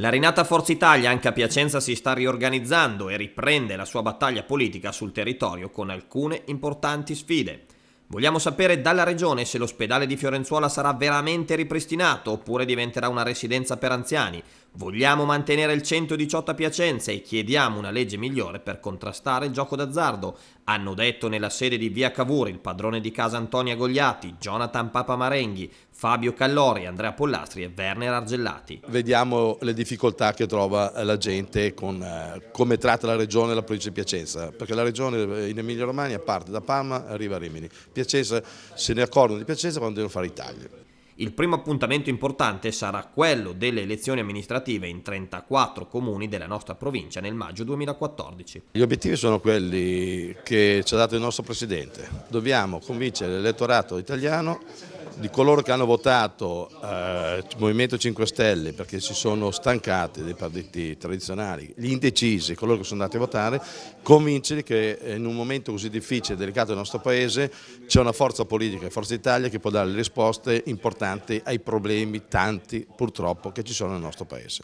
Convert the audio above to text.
La rinata Forza Italia anche a Piacenza si sta riorganizzando e riprende la sua battaglia politica sul territorio con alcune importanti sfide. Vogliamo sapere dalla regione se l'ospedale di Fiorenzuola sarà veramente ripristinato oppure diventerà una residenza per anziani. Vogliamo mantenere il 118 a Piacenza e chiediamo una legge migliore per contrastare il gioco d'azzardo. Hanno detto nella sede di Via Cavour il padrone di casa Antonia Gogliati, Jonathan Papamarenghi, Fabio Callori, Andrea Pollastri e Werner Argellati. Vediamo le difficoltà che trova la gente con eh, come tratta la regione e la provincia di Piacenza, perché la regione eh, in Emilia Romagna parte da Parma e arriva a Rimini. Piacenza se ne accorgono di Piacenza quando devono fare i tagli. Il primo appuntamento importante sarà quello delle elezioni amministrative in 34 comuni della nostra provincia nel maggio 2014. Gli obiettivi sono quelli che ci ha dato il nostro Presidente. Dobbiamo convincere l'elettorato italiano di coloro che hanno votato eh, Movimento 5 Stelle perché si sono stancati dei partiti tradizionali, gli indecisi, coloro che sono andati a votare, convincerli che in un momento così difficile e delicato del nostro Paese c'è una forza politica, Forza Italia, che può dare risposte importanti ai problemi tanti purtroppo che ci sono nel nostro Paese.